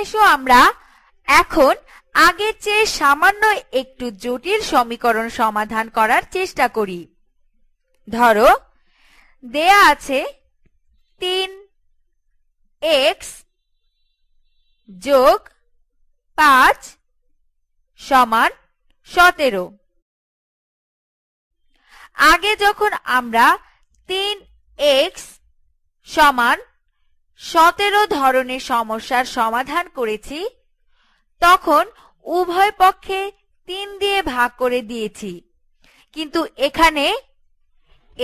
এসো আমরা এখন আগের চেয়ে সামান্য একটু জটিল সমীকরণ সমাধান করার চেষ্টা করি ধরো দেয়া আছে তিন এক্স যোগ পাঁচ সমান সতেরো আগে যখন আমরা তিন এক্স সমান সতেরো ধরনের সমস্যার সমাধান করেছি তখন উভয় পক্ষে তিন দিয়ে ভাগ করে দিয়েছি কিন্তু এখানে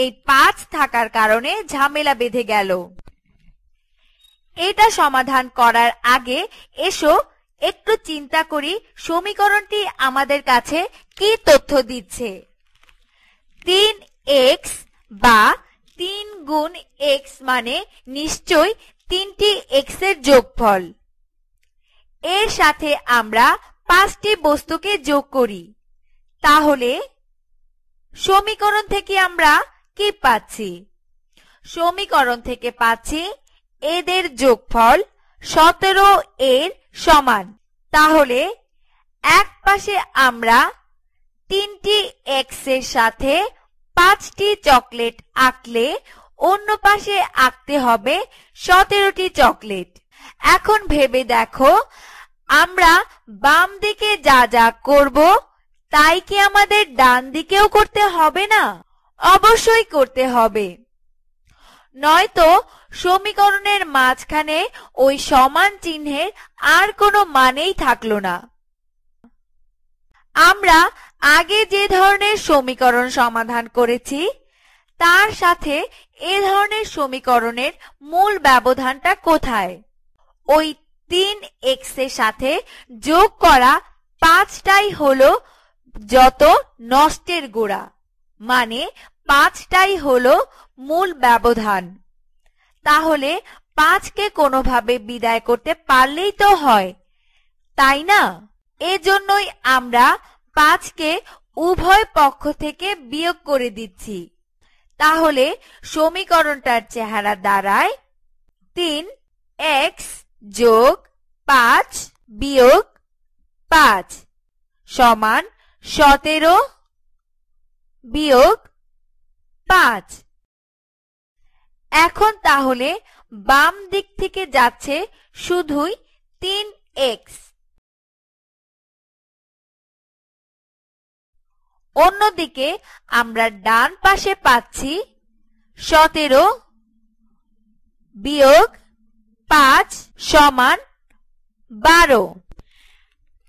এই পাঁচ থাকার কারণে ঝামেলা বেঁধে গেল এটা সমাধান করার আগে এসো একটু চিন্তা করি সমীকরণটি আমাদের কাছে কি তথ্য দিচ্ছে তিন এক্স বা তিন গুণ এক্স মানে নিশ্চয় তিনটি এক্স এর যোগফল এর সাথে আমরা পাঁচটি বস্তুকে যোগ করি তাহলে সমীকরণ থেকে আমরা কি পাচ্ছি সমীকরণ থেকে পাচ্ছি এদের যোগফল সতেরো এর সমান তাহলে এক পাশে আমরা তিনটি এক্স এর সাথে পাঁচটি চকলেট আঁকলে অন্য পাশে আঁকতে হবে সতেরোটি চকলেট এখন ভেবে দেখো আমরা বাম দিকে যা যা করব তাই কি আমাদের ডান দিকেও করতে হবে না অবশ্যই করতে হবে নয়তো সমীকরণের মাঝখানে ওই সমান চিহ্নের আর কোনো মানেই থাকল না আমরা আগে যে ধরনের সমীকরণ সমাধান করেছি তার সাথে এ ধরনের সমীকরণের মূল ব্যবধানটা কোথায় ওই তিন এক্স এর সাথে যোগ করা পাঁচটাই হল যত নষ্টের গোড়া মানে পাঁচটাই হল মূল ব্যবধান তাহলে পাঁচকে কোনোভাবে বিদায় করতে পারলেই তো হয় তাই না এজন্যই আমরা পাঁচকে উভয় পক্ষ থেকে বিয়োগ করে দিচ্ছি তাহলে সমীকরণটার চেহারা দাঁড়ায় তিন এক্স যোগ পাঁচ বিয়োগ পাঁচ সমান সতেরো বিয়োগ পাঁচ এখন তাহলে বাম দিক থেকে যাচ্ছে শুধুই তিন এক্স অন্যদিকে আমরা ডান পাশে পাচ্ছি সতেরো বিয়োগ পাঁচ সমান বারো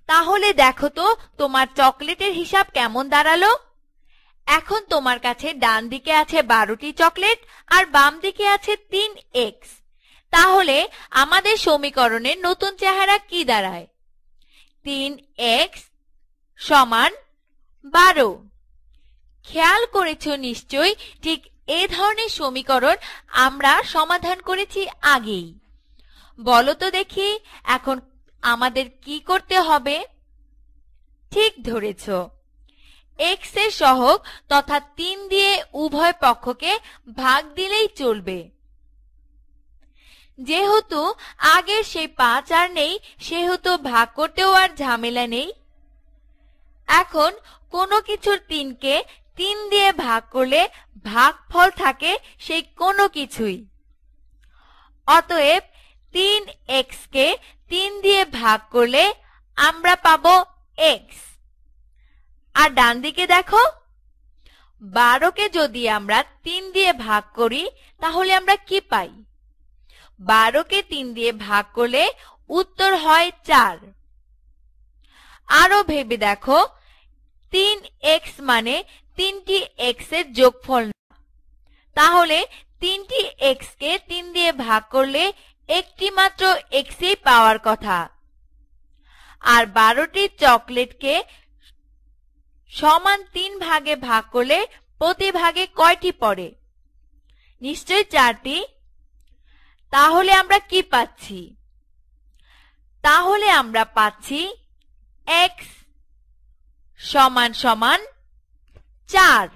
তাহলে দেখো তো তোমার চকলেটের হিসাব কেমন দাঁড়ালো এখন তোমার কাছে ডান দিকে আছে বারোটি চকলেট আর বাম দিকে আছে তিন এক্স তাহলে আমাদের সমীকরণের নতুন চেহারা কি দাঁড়ায় তিন এক্স সমান বারো খেয়াল করেছ নিশ্চয় ঠিক এ ধরনের সমীকরণ আমরা সমাধান করেছি আগেই বলো তো দেখি এখন আমাদের কি করতে হবে ঠিক ধরেছ এক্স এর সহক তথা তিন দিয়ে উভয় পক্ষকে ভাগ দিলেই চলবে যেহেতু আগের সেই পাঁচ আর নেই সেহেতু ভাগ করতেও আর ঝামেলা নেই এখন কোনো কিছুর তিনকে তিন দিয়ে ভাগ করলে ভাগফল থাকে সেই কোনো কিছুই অতএব তিন এক্স কে তিন দিয়ে ভাগ করলে আমরা পাব এক্স আর ডান দিকে দেখো বারোকে যদি আমরা তিন দিয়ে ভাগ করি তাহলে আমরা কি পাই বারোকে তিন দিয়ে ভাগ করলে উত্তর হয় চার আরো ভেবে দেখো তিন এক্স মানে তিনটি এক্স এর যোগফল তাহলে তিনটি এক্স কে তিন দিয়ে ভাগ করলে একটি মাত্র এক্সই পাওয়ার কথা আর বারোটি চকলেটকে সমান তিন ভাগে ভাগ করলে প্রতি ভাগে কয়টি পড়ে নিশ্চয় চারটি তাহলে আমরা কি পাচ্ছি তাহলে আমরা পাচ্ছি এক্স সমান সমান চার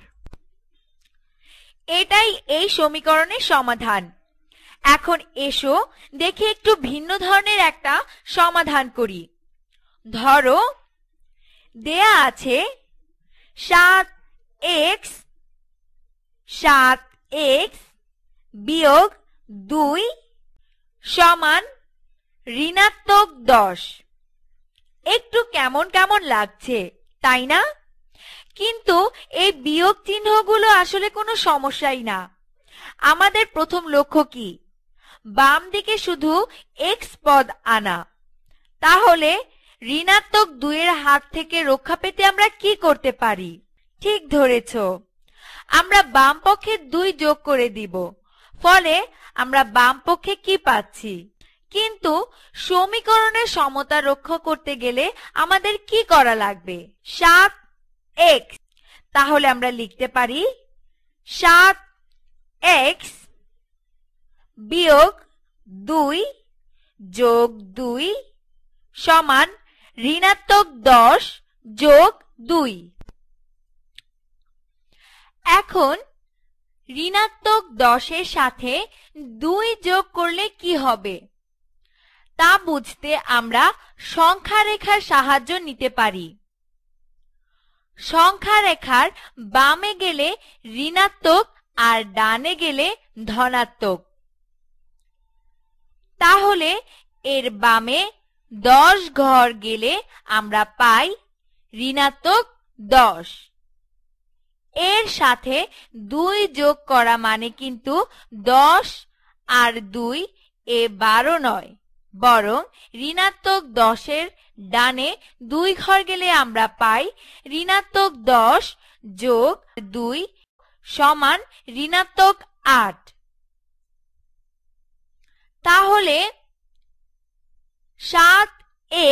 এটাই এই সমীকরণের সমাধান এখন এসো দেখি একটু ভিন্ন ধরনের একটা সমাধান করি ধরো দেয়া আছে সাত এক্স সাত এক্স বিয়োগ দুই সমান ঋণাত্মক দশ একটু কেমন কেমন লাগছে তাই না কিন্তু এই বিয়োগ চিহ্নগুলো আসলে কোনো সমস্যাই না আমাদের প্রথম লক্ষ্য কি বাম দিকে শুধু এক্স পদ আনা তাহলে ঋণাত্মক দুইয়ের হাত থেকে রক্ষা পেতে আমরা কি করতে পারি ঠিক ধরেছ আমরা বাম পক্ষে দুই যোগ করে দিব ফলে আমরা বাম পক্ষে কি পাচ্ছি কিন্তু সমীকরণের সমতা রক্ষা করতে গেলে আমাদের কি করা লাগবে সাত এক্স তাহলে আমরা লিখতে পারি সাত এক্স বিয়োগ দুই যোগ দুই সমান ঋণাত্মক দশ যোগ দুই এখন ঋণাত্মক দশের সাথে দুই যোগ করলে কি হবে তা বুঝতে আমরা সংখ্যা রেখার সাহায্য নিতে পারি সংখ্যা রেখার বামে গেলে ঋণাত্মক আর ডানে গেলে ধনাত্মক তাহলে এর বামে দশ ঘর গেলে আমরা পাই ঋণাত্মক দশ এর সাথে দুই যোগ করা মানে কিন্তু দশ আর দুই এ বারো নয় বরং ঋণাত্মক দশের ডানে দুই ঘর গেলে আমরা পাই ঋণাত্মক দশ যোগ দুই সমান ঋণাত্মক আট তাহলে সাত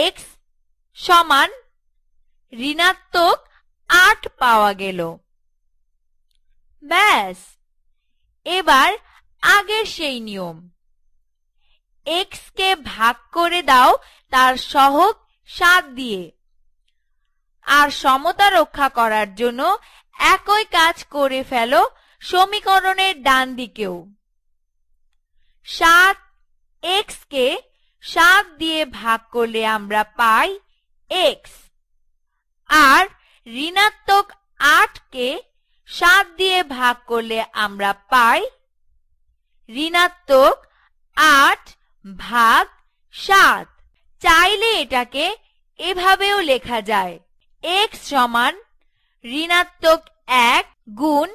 এক্স সমান ঋণাত্মক আট পাওয়া গেল ব্যাস এবার আগের সেই নিয়ম এক্স কে ভাগ করে দাও তার সহগ সাত দিয়ে আর সমতা রক্ষা করার জন্য একই কাজ করে ফেলো সমীকরণের ডান দিকেও সাত এক্স কে সাত দিয়ে ভাগ করলে আমরা পাই এক্স আর ঋণাত্মক আটকে সাত দিয়ে ভাগ করলে আমরা পাই ঋণাত্মক আট ভাগ সাত চাইলে এটাকে এভাবেও লেখা যায় এক্স সমান ঋণাত্মক এক গুণ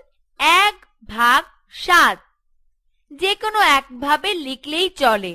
এক ভাগ সাত যে কোনো একভাবে লিখলেই চলে